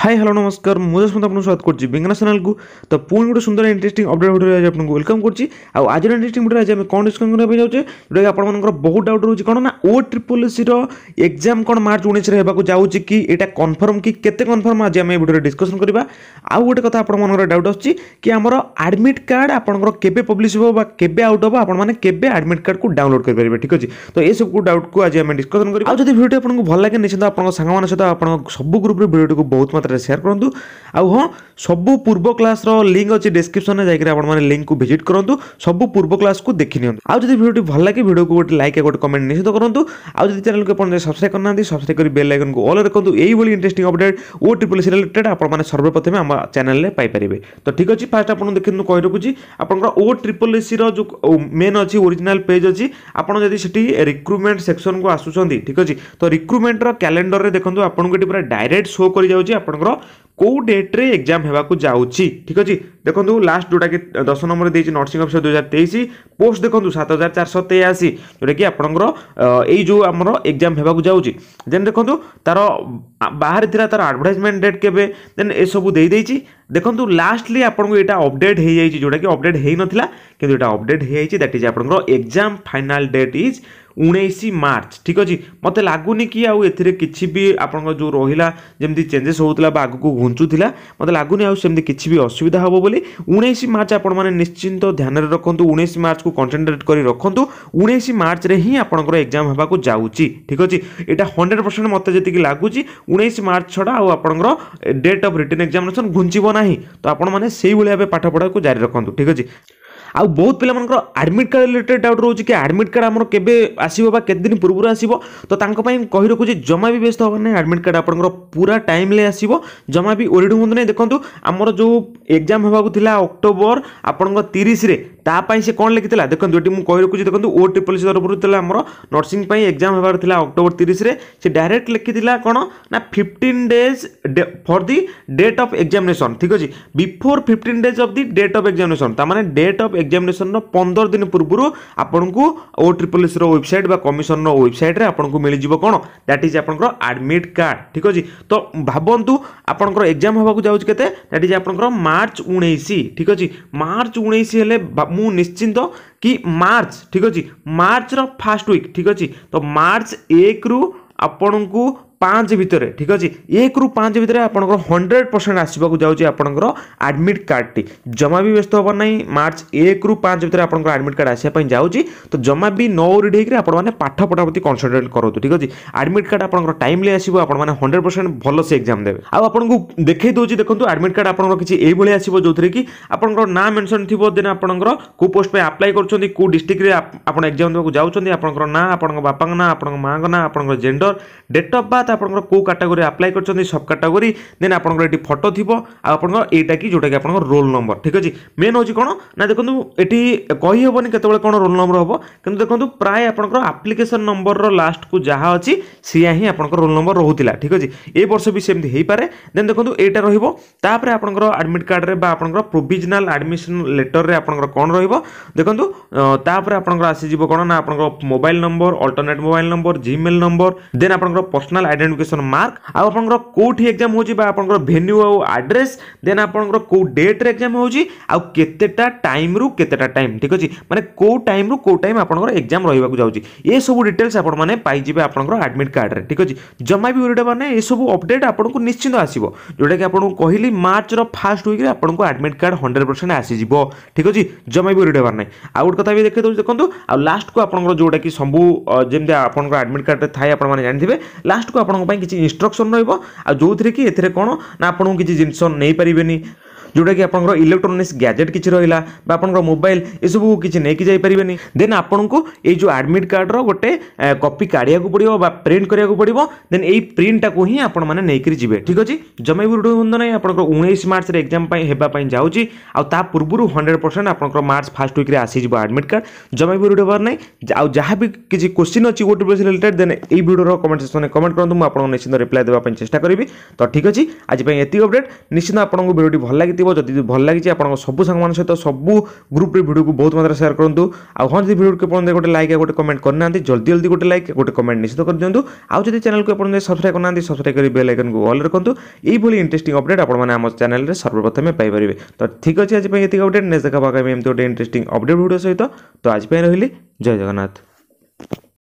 high hello ନମସ୍କାର ମୁଁ ଯଶମନ୍ତ ଆପଣଙ୍କୁ ସ୍ୱାଗତ କରୁଛି ବେଙ୍ଗନା ଚ୍ୟାନେଲକୁ ତ ପୁଣି ଗୋଟେ ସୁନ୍ଦର ଇଣ୍ଟରେଷ୍ଟିଂ ଅପଡେଟ୍ ଭିଡ଼ିଓରେ ଆଜି ଆପଣଙ୍କୁ ୱେଲକମ୍ କରୁଛି ଆଉ ଆଜିର ଇଣ୍ଟରେଷ୍ଟିଂ ଭିଡ଼ିଓରେ ଆଜି ଆମେ କ'ଣ ଡିସ୍କସ୍ କରିବା ପାଇଁ ଯାଉଛେ ଯେଉଁଟାକି ଆପଣମାନଙ୍କର ବହୁତ ଡାଉଟ୍ ରହୁଛି କ'ଣ ନା ଓ ଟ୍ରିପଲ୍ ସିର ଏକ୍ଜାମ୍ କ'ଣ ମାର୍ଚ୍ଚ ଉଣେଇଶରେ ହେବାକୁ ଯାଉଛି କି ଏଇଟା କନଫର୍ମ କି କେତେ କନଫର୍ମ ଆଜି ଆମେ ଏ ଭିଡ଼ିଓରେ ଡିସ୍କସନ୍ କରିବା ଆଉ ଗୋଟେ କଥା ଆପଣମାନଙ୍କର ଡାଉଟ୍ ଆସୁଛି କି ଆମର ଆଡ଼ମିଟ୍ କାର୍ଡ଼ ଆପଣଙ୍କର କେବେ ପବ୍ଲିଶ ହେବ ବା କେବେ ଆଉଟ୍ ହେବ ଆପଣମାନେ କେବେ ଆଡ଼ମିଟ୍ କାର୍ଡ଼କୁ ଡାଉନଲୋଡ଼ କରିପାରିବେ ଠିକ୍ ଅଛି ତ ଏସବୁ ଡାଉଟ୍କୁ ଆଜି ଆମେ ଡିସ୍କସନ୍ କରିବା ଆଉ ଯଦି ଭିଡ଼ିଓଟି ଆପଣଙ୍କୁ ଭଲ ଲାଗେ ନିଶ୍ଚିତ ଆପଣଙ୍କ ସାଙ୍ଗମାନଙ୍କ ସହିତ ଆପଣଙ୍କ ସବୁ ଗ୍ରୁପ୍ରେ ଭିଡ଼ିଓଟିକୁ ବହୁତ মাত্রার সেয়ার করতু আউ হ্যাঁ সবু পূর্ব ক্লাসর লিঙ্ক অছি ডেসক্রিপশনে যাই আপনার লিঙ্কু ভিজিট করতু সবু পূর্ব ক্লাসকে দেখি নিও আউ যদি ভিডিওটি ভাল লাগে ভিডিওকে গোটে লাইক গোটে কমেন্ট নিশ্চিত করতু আউ যদি চ্যানেলকে আপনার সবসক্রাইব করে না সবসক্রাইব করে বেল আইকনকে অল রাখতু এইভাবে ইন্টারেস্টিং অপডেট ও ট্রিপল সি রিলেটেড আপনার সর্বপ্রথমে আমার চ্যানেলে পাইপারে তো ঠিক আছে ফার্স্ট আপনার দেখুন কই রাখুছি আপনার ও ট্রিপল এসির যে মেন অছি অরিজিনাল পেজ অছি আপনার যদি সেটি রিক্রুটমেন্ট সেকশনকু আসুচার ঠিক আছে তো রিক্রুটমেন্টর ক্যালেন্ডরের দেখুন আপনার এটি পুরা ডাইরেক্ট শো করে যাচ্ছে আপনার আপনার কেউ ডেট্রে এক্সাম হওয়া যাচ্ছি ঠিক আছে দেখুন লাস্ট যেটা কি দশ নম্বর দিয়েছি নর্সিং অফিসর দুই হাজার তেইশ পোস্ট দেখুন সাত হাজার চারশো তেয়াশি যেটা কি আপনার এই যে আমার এক্সাম হওয়া যাচ্ছি দেন দেখুন তার বাহারি লা তার আডভার্টাইজমেন্ট ডেট কেবে দেন এসবু দিয়েছি দেখুন লাস্টলি আপনার এটা অপডেট হয়ে যাই যেটা কি অপডেট হয়ে নথিলা কিন্তু এটা অপডেট হয়ে যাই দ্যাট ইজ আপনার এক্সাম ফাইনাল ডেট ইজ ଉଣେଇଶ ମାର୍ଚ୍ଚ ଠିକ୍ ଅଛି ମୋତେ ଲାଗୁନି କି ଆଉ ଏଥିରେ କିଛି ବି ଆପଣଙ୍କ ଯେଉଁ ରହିଲା ଯେମିତି ଚେଞ୍ଜେସ୍ ହେଉଥିଲା ବା ଆଗକୁ ଘୁଞ୍ଚୁଥିଲା ମୋତେ ଲାଗୁନି ଆଉ ସେମିତି କିଛି ବି ଅସୁବିଧା ହେବ ବୋଲି ଉଣେଇଶ ମାର୍ଚ୍ଚ ଆପଣମାନେ ନିଶ୍ଚିନ୍ତ ଧ୍ୟାନରେ ରଖନ୍ତୁ ଉଣେଇଶ ମାର୍ଚ୍ଚକୁ କନ୍ସେନ୍ଟ୍ରେଟ୍ କରି ରଖନ୍ତୁ ଉଣେଇଶ ମାର୍ଚ୍ଚରେ ହିଁ ଆପଣଙ୍କର ଏକ୍ଜାମ୍ ହେବାକୁ ଯାଉଛି ଠିକ୍ ଅଛି ଏଇଟା ହଣ୍ଡ୍ରେଡ଼୍ ପରସେଣ୍ଟ ମୋତେ ଯେତିକି ଲାଗୁଛି ଉଣେଇଶ ମାର୍ଚ୍ଚ ଛଡ଼ା ଆଉ ଆପଣଙ୍କର ଡେଟ୍ ଅଫ୍ ରିଟର୍ନ ଏକ୍ଜାମିନେସନ୍ ଘୁଞ୍ଚିବ ନାହିଁ ତ ଆପଣମାନେ ସେଇଭଳି ଭାବେ ପାଠପଢ଼ାକୁ ଜାରି ରଖନ୍ତୁ ଠିକ୍ ଅଛି ଆଉ ବହୁତ ପିଲାମାନଙ୍କର ଆଡ଼ମିଟ୍ କାର୍ଡ଼ ରିଲେଟେଡ଼୍ ଡାଉଟ୍ ରହୁଛି କି ଆଡ଼ମିଟ୍ କାର୍ଡ଼ ଆମର କେବେ ଆସିବ ବା କେତେ ଦିନ ପୂର୍ବରୁ ଆସିବ ତ ତାଙ୍କ ପାଇଁ କହି ରଖୁଛି ଜମା ବି ବ୍ୟସ୍ତ ହେବାର ନାହିଁ ଆଡ଼ମିଟ୍ କାର୍ଡ଼ ଆପଣଙ୍କର ପୁରା ଟାଇମ୍ରେ ଆସିବ ଜମା ବି ଓରିଡ଼ି ହୁଅନ୍ତୁ ନାହିଁ ଦେଖନ୍ତୁ ଆମର ଯେଉଁ ଏକ୍ଜାମ୍ ହେବାକୁ ଥିଲା ଅକ୍ଟୋବର ଆପଣଙ୍କ ତିରିଶରେ ତା ପାଇଁ ସେ କ'ଣ ଲେଖିଥିଲା ଦେଖନ୍ତୁ ଏଠି ମୁଁ କହି ରଖୁଛି ଦେଖନ୍ତୁ ଓ ଟ୍ରିପଲ୍ ସି ତରଫରୁ ଥିଲା ଆମର ନର୍ସିଂ ପାଇଁ ଏକ୍ଜାମ୍ ହେବାର ଥିଲା ଅକ୍ଟୋବର ତିରିଶରେ ସେ ଡାଇରେକ୍ଟ ଲେଖିଥିଲା କ'ଣ ନା fifteen days for the date of examination ଠିକ୍ ଅଛି before fifteen days of the date of examination ତାମାନେ ଡେଟ୍ ଅଫ୍ ଏକ୍ଜାମିନେସନ୍ର ପନ୍ଦର ଦିନ ପୂର୍ବରୁ ଆପଣଙ୍କୁ ଓ ଟ୍ରିପଲ୍ ସିର ୱେବସାଇଟ୍ ବା କମିଶନ୍ର ୱେବସାଇଟ୍ରେ ଆପଣଙ୍କୁ ମିଳିଯିବ କ'ଣ ଦ୍ୟାଟ୍ ଇଜ୍ ଆପଣଙ୍କର ଆଡ଼ମିଟ୍ କାର୍ଡ଼ ଠିକ୍ ଅଛି ତ ଭାବନ୍ତୁ ଆପଣଙ୍କର ଏକ୍ଜାମ୍ ହେବାକୁ ଯାଉଛି କେତେ ଦ୍ୟାଟ୍ ଇଜ୍ ଆପଣଙ୍କର ମାର୍ଚ୍ଚ ଉଣେଇଶ ଠିକ୍ ଅଛି ମାର୍ଚ୍ଚ ଉଣେଇଶ ହେଲେ ମୁଁ ନିଶ୍ଚିନ୍ତ କି ମାର୍ଚ୍ଚ ଠିକ୍ ଅଛି ମାର୍ଚ୍ଚର ଫାଷ୍ଟ ୱିକ୍ ଠିକ୍ ଅଛି ତ ମାର୍ଚ୍ଚ ଏକରୁ ଆପଣଙ୍କୁ পাঁচ ভিতরে ঠিক আছে একরু পাঁচ ভিতরে আপনার হন্ড্রেড পরসেন্ট আসবাক যাচ্ছে আপনার আডমিট কার্ডটি জমা বি ব্যস্ত হবার না মার্চ একরু পাঁচ ভিতরে আপনার আডমিট কার্ড আসা যাচ্ছি তো জমা বি নৌরিড হয়ে আপনার পাঠ পড়া প্রতি কনসেন্ট্রেট করতু ঠিক আছে আডমিট কার্ড আপনার টাইমলি আসব আপনার হন্ড্রেড পরসেন্ট ভালসে এক্সাম দেবে আপনার দেখাই দেছি দেখুন আডমিট কার্ড আপনার কিছু এইভাবে আসব যে কি আপনার না মেনশন থাকবে দেন আপনার কেউ পোস্ট আপ্লাই করছেন কেউ ডিস্ট্রিক্টরে আপনার এক্সাম দেওয়া যাচ্ছেন আপনার না আপনার বাপাঙ্ না আপনার মাঙ্ক না আপনার জেন্ডর ডেট অফ বার্থ ଆପଣଙ୍କର କେଉଁ କାଟାଗୋରୀ ଆପ୍ଲାଏ କରିଛନ୍ତି ସବ୍ କାଟାଗୋରୀ ଦେନ୍ ଆପଣଙ୍କର ଏଠି ଫଟୋ ଥିବ ଆଉ ଆପଣଙ୍କର ଏଇଟା କି ଯେଉଁଟାକି ଆପଣଙ୍କର ରୋଲ୍ ନମ୍ବର ଠିକ୍ ଅଛି ମେନ୍ ହେଉଛି କ'ଣ ନା ଦେଖନ୍ତୁ ଏଠି କହିହେବନି କେତେବେଳେ କ'ଣ ରୋଲ୍ ନମ୍ବର ହେବ କିନ୍ତୁ ଦେଖନ୍ତୁ ପ୍ରାୟ ଆପଣଙ୍କର ଆପ୍ଲିକେସନ୍ ନମ୍ବରର ଲାଷ୍ଟକୁ ଯାହା ଅଛି ସେଇଆ ହିଁ ଆପଣଙ୍କର ରୋଲ୍ ନମ୍ବର ରହୁଥିଲା ଠିକ୍ ଅଛି ଏ ବର୍ଷ ବି ସେମିତି ହେଇପାରେ ଦେନ୍ ଦେଖନ୍ତୁ ଏଇଟା ରହିବ ତାପରେ ଆପଣଙ୍କର ଆଡ଼ମିଟ୍ କାର୍ଡ଼ରେ ବା ଆପଣଙ୍କର ପ୍ରୋଭିଜନାଲ୍ ଆଡ଼ମିସନ୍ ଲେଟରରେ ଆପଣଙ୍କର କ'ଣ ରହିବ ଦେଖନ୍ତୁ ତାପରେ ଆପଣଙ୍କର ଆସିଯିବ କ'ଣ ନା ଆପଣଙ୍କର mobile number alternate mobile number Gmail number then ଆପଣଙ୍କର ପର୍ସନାଲ୍ आइडेंटिफिकेसन मार्क आउ कौटी एक्जाम एग्जाम होची बा आपंकर वेन्यू आउ एड्रेस देन आपंकर को डेट रे एग्जाम टाइम रु केतेटा टाइम ठीक अच्छे माने को टाइम रु को टाइम आपंकर एग्जाम रहबा को जाउची सब डिटेल्स आपन माने पाई कार्ड में ठीक अच्छे जमा भी ओरेटा माने सब अपडेट आपन को निश्चित आसीबो जोटा कि आपन कहली मार्च रो फास्ट वीक रे आपन को एडमिट कार्ड 100% आसी जिवो ठीक अछि जमा भी ओरेटा ना आउ गोट कथा भी देखे दउ देखंतु आउ लास्ट को आपन जोटा कि सबु जेमते आपन को कार्ड रे थाई आपन माने लास्ट को আপনক পাই কিছি ইনস্ট্রাকশন রইব আর জউ থরিকি এথরে কোন না আপনক কিছি জিনসন নেই পারিবেন নি ଯେଉଁଟାକି ଆପଣଙ୍କର ଇଲେକ୍ଟ୍ରୋନିକ୍ସ ଗ୍ୟାଜେଟ୍ କିଛି ରହିଲା ବା ଆପଣଙ୍କର ମୋବାଇଲ ଏସବୁ କିଛି ନେଇକି ଯାଇପାରିବେନି ଦେନ୍ ଆପଣଙ୍କୁ ଏଇ ଯେଉଁ ଆଡ଼ମିଟ୍ କାର୍ଡ଼ର ଗୋଟେ କପି କାଢ଼ିବାକୁ ପଡ଼ିବ ବା ପ୍ରିଣ୍ଟ କରିବାକୁ ପଡ଼ିବ ଦେନ୍ ଏଇ ପ୍ରିଣ୍ଟଟାକୁ ହିଁ ଆପଣମାନେ ନେଇକରି ଯିବେ ଠିକ୍ ଅଛି ଜମା ବି ରୁଢ଼ ନାହିଁ ଆପଣଙ୍କର ଉଣେଇଶ ମାର୍ଚ୍ଚରେ ଏକ୍ଜାମ୍ ପାଇଁ ହେବା ପାଇଁ ଯାଉଛି ଆଉ ତା ପୂର୍ବରୁ ହଣ୍ଡ୍ରେଡ଼ ପରସେଣ୍ଟ ଆପଣଙ୍କର ମାର୍ଚ୍ଚ ଫାର୍ଷ୍ଟ ୱିକ୍ରେ ଆସିଯିବ ଆଡ଼ମିଟ୍ କାର୍ଡ଼ ଜମା ବି ରୁଢ଼ ହେବାର ନାହିଁ ଆଉ ଯାହା ବି କିଛି କୋଶ୍ଚିନ୍ ଅଛି ଓ ଟ୍ରିପଲ୍ ରିଲେଟେଡ୍ ଦେନ୍ ଏଇ ଭିଡ଼ିଓର କମେଣ୍ଟ ସେକ୍ସନରେ କମେଣ୍ଟ କରନ୍ତୁ ମୁଁ ଆପଣଙ୍କୁ ନିଶ୍ଚିନ୍ତ ରିପ୍ଲାଏ ଦେବା ପାଇଁ ଚେଷ୍ଟା କରିବି ତ ଠିକ୍ ଅଛି ଆଜି ପାଇଁ ଏତିକି ଅପଡ଼େଟ୍ ନିଶ୍ଚିନ୍ତ ଆପଣଙ୍କୁ ଭିଡ଼ିଓଟି ଭଲ ଲାଗିଥିବ ଥିବ ଯଦି ଭଲ ଲାଗିଛି ଆପଣଙ୍କ ସବୁ ସାଙ୍ଗମାନଙ୍କ ସହିତ ସବୁ ଗ୍ରୁପ୍ରେ ଭିଡ଼ିଓକୁ ବହୁତ ମାତ୍ରାରେ ସେୟାର କରନ୍ତୁ ଆଉ ହଁ ଯଦି ଭିଡ଼ିଓକୁ ଆପଣ ଗୋଟେ ଲାଇକ୍ ଆଉ ଗୋଟେ କମେଣ୍ଟ କରିନାହାନ୍ତି ଜଲ୍ଦି ଜଲ୍ଦି ଗୋଟେ ଲାଇକ୍ ଗୋଟେ କମେଣ୍ଟ ନିଶ୍ଚିତ କରିଦିଅନ୍ତୁ ଆଉ ଯଦି ଚ୍ୟାନେଲକୁ ଆପଣ ଯଦି ସବସ୍କ୍ରାଇବ୍ କରିନାହାନ୍ତି ସବସ୍କ୍ରାଇବ୍ କରି ବେଲ୍ ଆଇକନ୍କୁ ଅଲ୍ ରଖନ୍ତୁ ଏଇଭଳି ଇଣ୍ଟରେଷ୍ଟିଂ ଅପଡ଼େଟ୍ ଆପଣମାନେ ଆମ ଚ୍ୟାନେଲରେ ସର୍ବପ୍ରଥମେ ପାଇପାରିବେ ତ ଠିକ୍ ଅଛି ଆଜି ପାଇଁ ଏତିକି ଅପଡ଼େଟ୍ ନେକ୍ସଟ ଦେଖା ପାଖ ଏମିତି ଗୋଟେ ଇଣ୍ଟରେଷ୍ଟିଂ ଅପଡ଼େଟ୍ ଭିଡ଼ିଓ ସହିତ ତ ଆଜି ପାଇଁ ରହିଲି ଜୟ ଜଗନ୍ନାଥ